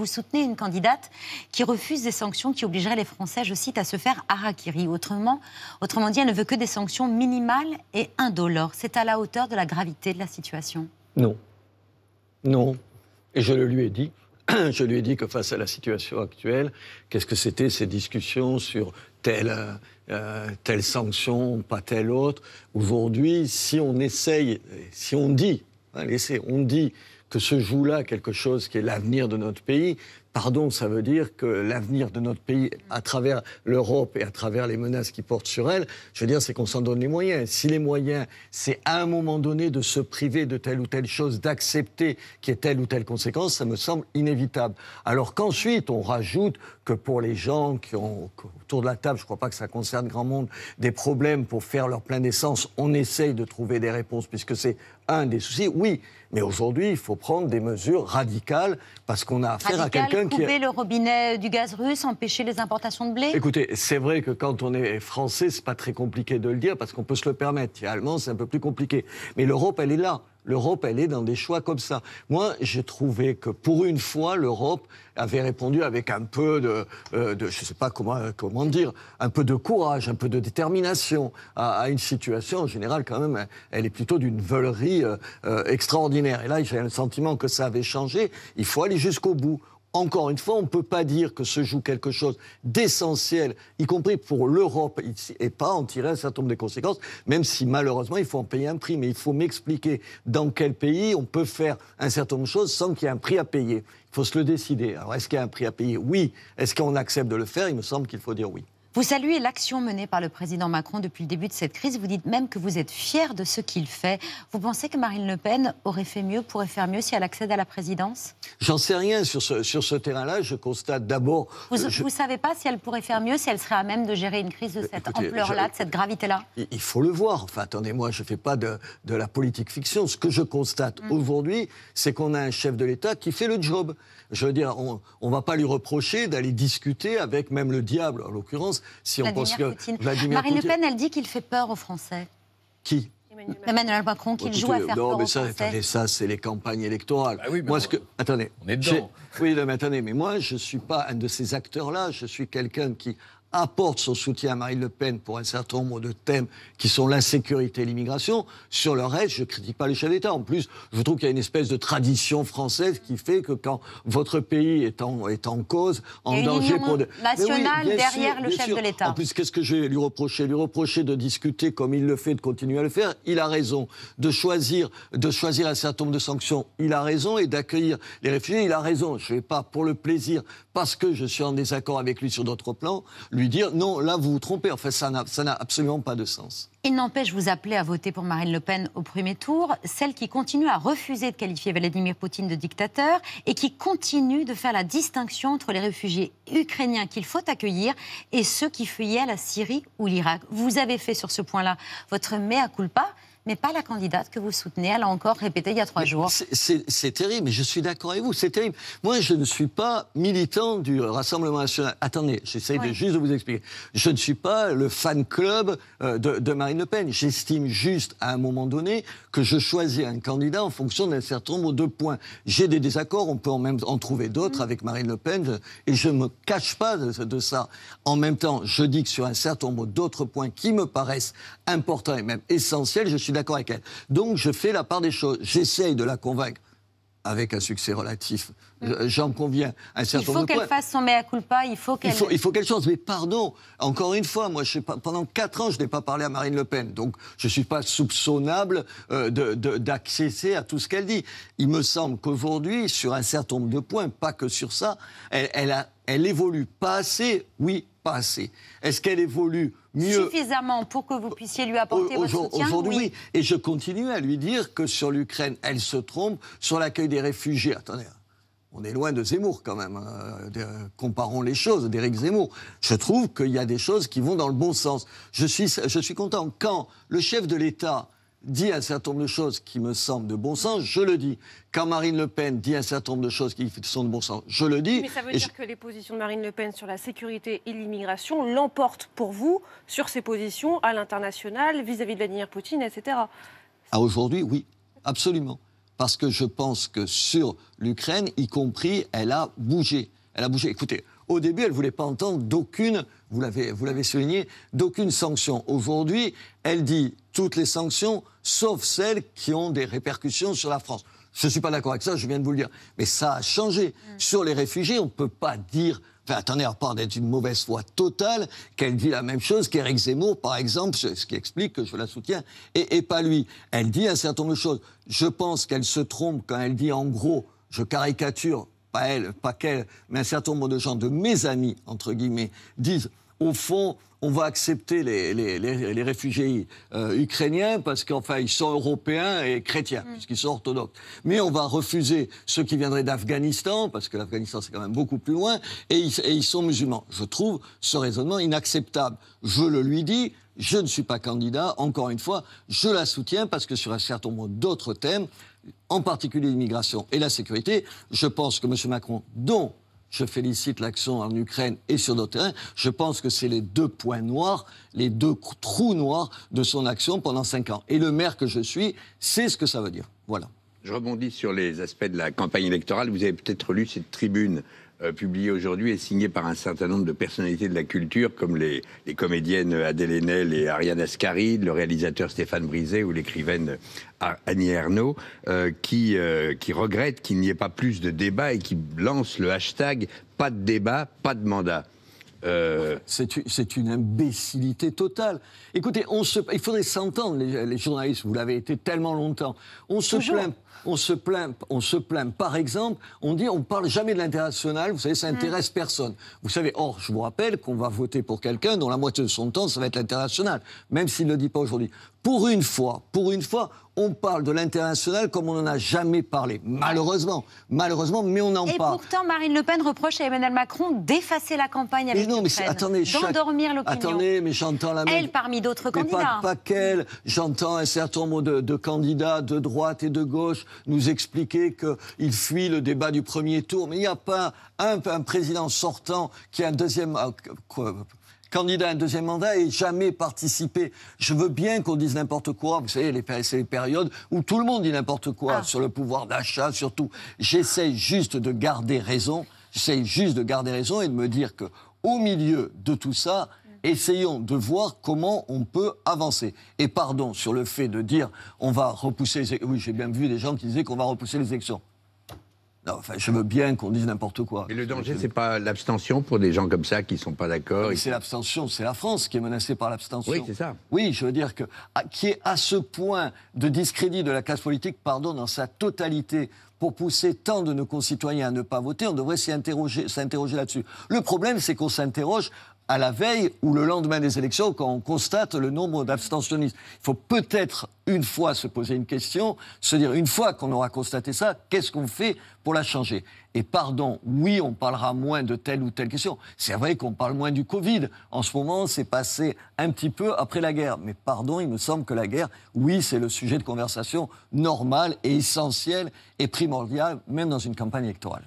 vous soutenez une candidate qui refuse des sanctions qui obligeraient les Français, je cite, à se faire harakiri. Autrement, autrement dit, elle ne veut que des sanctions minimales et indolores. C'est à la hauteur de la gravité de la situation Non. Non. Et je le lui ai dit. Je lui ai dit que face à la situation actuelle, qu'est-ce que c'était ces discussions sur telle, euh, euh, telle sanction, pas telle autre Aujourd'hui, si on essaye, si on dit, hein, on dit que se joue là quelque chose qui est l'avenir de notre pays. Pardon, ça veut dire que l'avenir de notre pays, à travers l'Europe et à travers les menaces qui portent sur elle, je veux dire, c'est qu'on s'en donne les moyens. Si les moyens, c'est à un moment donné de se priver de telle ou telle chose, d'accepter qu'il y ait telle ou telle conséquence, ça me semble inévitable. Alors qu'ensuite, on rajoute que pour les gens qui ont autour de la table, je ne crois pas que ça concerne grand monde, des problèmes pour faire leur plein d'essence, On essaye de trouver des réponses puisque c'est un des soucis. Oui, mais aujourd'hui, il faut prendre des mesures radicales parce qu'on a affaire à quelqu'un qui. Couper le robinet du gaz russe, empêcher les importations de blé Écoutez, c'est vrai que quand on est français, c'est pas très compliqué de le dire parce qu'on peut se le permettre. allemand, c'est un peu plus compliqué. Mais l'Europe, elle est là. L'Europe, elle est dans des choix comme ça. Moi, j'ai trouvé que pour une fois, l'Europe avait répondu avec un peu de, euh, je ne sais pas euh, comment, dire, un peu de courage, un peu de détermination à, une situation. En général, quand même, elle est plutôt d'une veulerie euh, extraordinaire. Et là, j'ai le sentiment que ça avait changé. Il faut aller jusqu'au bout encore une fois, on ne peut pas dire que se joue quelque chose d'essentiel, y compris pour l'Europe, et pas en tirer un certain nombre de conséquences, même si malheureusement il faut en payer un prix. Mais il faut m'expliquer dans quel pays on peut faire un certain nombre de choses sans qu'il y ait un prix à payer. Il faut se le décider. Alors est-ce qu'il y a un prix à payer Oui. Est-ce qu'on accepte de le faire Il me semble qu'il faut dire oui. Vous saluez l'action menée par le président Macron depuis le début de cette crise. Vous dites même que vous êtes fier de ce qu'il fait. Vous pensez que Marine Le Pen aurait fait mieux, pourrait faire mieux si elle accède à la présidence J'en sais rien sur ce, sur ce terrain-là. Je constate d'abord. Vous ne euh, savez pas si elle pourrait faire mieux, si elle serait à même de gérer une crise de cette ampleur-là, de cette gravité-là Il faut le voir. Enfin, attendez, moi, je ne fais pas de, la politique fiction. Ce que je constate mm. aujourd'hui, c'est qu'on a un chef de l'État qui fait le job. Je veux dire, on ne va pas lui reprocher d'aller discuter avec même le diable, en l'occurrence si on pense que Marine Le Pen, elle dit qu'il fait peur aux Français. Qui Emmanuel Macron qui joue à faire non, mais ça, attendez, ça, c'est les campagnes électorales. Bah moi, attendez, on est dedans. Oui, mais attendez, mais moi, je ne suis pas un de ces acteurs-là. Je suis quelqu'un qui apporte son soutien à Marine Le Pen pour un certain nombre de thèmes qui sont l'insécurité et l'immigration. Sur le reste, je ne critique pas le chef d'État. En plus, je trouve qu'il y a une espèce de tradition française qui fait que quand votre pays est en, est en cause, en y danger pour... De... nationale derrière le chef de l'État. En plus, qu'est-ce que je vais lui reprocher Lui reprocher de discuter comme il le fait, de continuer à le faire. Il a raison. De choisir, de choisir un certain nombre de sanctions, il a raison. Et d'accueillir les réfugiés, il a raison. Je ne vais pas, pour le plaisir, parce que je suis en désaccord avec lui sur d'autres plans, lui non, là vous vous trompez. En fait, ça n'a absolument pas de sens. Il n'empêche, vous appelez à voter pour Marine Le Pen au premier tour, celle qui continue à refuser de qualifier Vladimir Poutine de dictateur et qui continue de faire la distinction entre les réfugiés ukrainiens qu'il faut accueillir et ceux qui fuyaient la Syrie ou l'Irak. Vous avez fait sur ce point-là votre mea culpa pas la candidate que vous soutenez. Elle a encore répété il y a trois jours. C'est terrible, mais je suis d'accord avec vous, c'est terrible. Moi, je ne suis pas militant du Rassemblement national. Attendez, j'essaie juste de vous expliquer. Je ne suis pas le fan club euh, de, Marine Le Pen. J'estime juste, à un moment donné, que je choisis un candidat en fonction d'un certain nombre de points. J'ai des désaccords, on peut en même en trouver d'autres mm. avec Marine Le Pen, et je ne me cache pas de, de ça. En même temps, je dis que sur un certain nombre d'autres points qui me paraissent importants et même essentiels, je suis d'accord avec elle. Donc je fais la part des choses. J'essaye de la convaincre avec un succès relatif. Mm. J'en conviens. Un certain il faut qu'elle fasse son mea culpa, il faut qu'elle... Il faut, il faut qu'elle change. Mais pardon, encore une fois, moi, je sais pas, pendant quatre ans, je n'ai pas parlé à Marine Le Pen. Donc, je suis pas soupçonnable euh, de d'accéder à tout ce qu'elle dit. Il me semble qu'aujourd'hui, sur un certain nombre de points, pas que sur ça, elle, a, elle évolue pas assez. Oui, pas assez. Est-ce qu'elle évolue mieux Suffisamment pour que vous puissiez lui apporter votre soutien Aujourd'hui, oui. Et je continue à lui dire que sur l'Ukraine, elle se trompe, sur l'accueil des réfugiés. Attendez, on est loin de Zemmour quand même. Hein. comparons les choses d'Éric Zemmour. Je trouve qu'il y a des choses qui vont dans le bon sens. Je suis, je suis content quand le chef de l'État dit un certain nombre de choses qui me semblent de bon sens, je le dis. Quand Marine Le Pen dit un certain nombre de choses qui sont de bon sens, je le dis. Mais ça veut dire que les positions de Marine Le Pen sur la sécurité et l'immigration l'emportent pour vous sur ses positions à l'international, vis-à-vis de Vladimir Poutine, etc. À ah, aujourd'hui, oui, absolument. Parce que je pense que sur l'Ukraine, y compris, elle a bougé. Elle a bougé. Écoutez, au début, elle ne voulait pas entendre d'aucune, vous l'avez souligné, d'aucune sanction. Aujourd'hui, elle dit toutes les sanctions, sauf celles qui ont des répercussions sur la France. Je ne suis pas d'accord avec ça, je viens de vous le dire. Mais ça a changé. Mm. Sur les réfugiés, on ne peut pas dire Enfin, attendez, à part d'être une mauvaise foi totale, qu'elle dit la même chose qu'Éric Zemmour, par exemple, ce qui explique que je la soutiens, et pas lui. Elle dit un certain nombre de choses. Je pense qu'elle se trompe quand elle dit, en gros, je caricature, pas elle, pas qu'elle, mais un certain nombre de gens, de mes amis, entre guillemets, disent au fond, on va accepter les, réfugiés euh, ukrainiens parce qu'enfin, ils sont européens et chrétiens, mm. puisqu'ils sont orthodoxes. Mais on va refuser ceux qui viendraient d'Afghanistan, parce que l'Afghanistan, c'est quand même beaucoup plus loin, et ils, et ils sont musulmans. Je trouve ce raisonnement inacceptable. Je le lui dis, je ne suis pas candidat, encore une fois, je la soutiens parce que sur un certain nombre d'autres thèmes, en particulier l'immigration et la sécurité, je pense que M. Macron, dont je félicite l'action en Ukraine et sur d'autres terrains. Je pense que c'est les deux points noirs, les deux trous noirs de son action pendant cinq ans. Et le maire que je suis sait ce que ça veut dire. Voilà. Je rebondis sur les aspects de la campagne électorale. Vous avez peut-être lu cette tribune euh, publié aujourd'hui et signé par un certain nombre de personnalités de la culture, comme les, comédiennes Adèle Haenel et Ariane Ascaride, le réalisateur Stéphane Brisé ou l'écrivaine Annie Ernaux, euh, qui, euh, regrette qu'il n'y ait pas plus de débat et qui lance le hashtag pas de débat, pas de mandat. Euh, c'est une imbécilité totale. Écoutez, on se, il faudrait s'entendre, les, journalistes, vous l'avez été tellement longtemps. On se, plaint, on, se plaint, on se plaint, par exemple, on dit on parle jamais de l'international, vous savez, ça hmm. intéresse personne. Vous savez, or, je vous rappelle qu'on va voter pour quelqu'un dont la moitié de son temps, ça va être l'international, même s'il ne le dit pas aujourd'hui pour une fois, pour une fois, on parle de l'international comme on n'en a jamais parlé. Malheureusement, malheureusement, mais on en parle. Et pourtant, Marine Le Pen reproche à Emmanuel Macron d'effacer la campagne avec mais non, mais attendez, d'endormir Attendez, mais j'entends la même... Elle parmi d'autres candidats. Pas, pas qu'elle. J'entends un certain nombre de, candidats de droite et de gauche nous expliquer qu'ils fuient le débat du premier tour. Mais il n'y a pas un, un président sortant qui a un deuxième... Ah, candidat à un deuxième mandat et jamais participé. Je veux bien qu'on dise n'importe quoi. Vous savez, c'est les périodes où tout le monde dit n'importe quoi ah. sur le pouvoir d'achat, surtout. J'essaie juste de garder raison. J'essaie juste de garder raison et de me dire que au milieu de tout ça, essayons de voir comment on peut avancer. Et pardon sur le fait de dire on va repousser les... Oui, j'ai bien vu des gens qui disaient qu'on va repousser les élections. Non, enfin, je veux bien qu'on dise n'importe quoi. Mais le danger, ce n'est pas l'abstention pour des gens comme ça qui sont pas d'accord. Oui, C'est l'abstention, c'est la France qui est menacée par l'abstention. Oui, c'est ça. Oui, je veux dire que qui est à ce point de discrédit de la classe politique, pardon, dans sa totalité, pour pousser tant de nos concitoyens à ne pas voter, on devrait s'interroger là-dessus. Le problème, c'est qu'on s'interroge à la veille ou le lendemain des élections quand on constate le nombre d'abstentionnistes. Il faut peut-être une fois se poser une question, se dire une fois qu'on aura constaté ça, qu'est-ce qu'on fait pour la changer Et pardon, oui, on parlera moins de telle ou telle question. C'est vrai qu'on parle moins du Covid. En ce moment, c'est passé un petit peu après la guerre. Mais pardon, il me semble que la guerre, oui, c'est le sujet de conversation normal et essentiel et primordial, même dans une campagne électorale.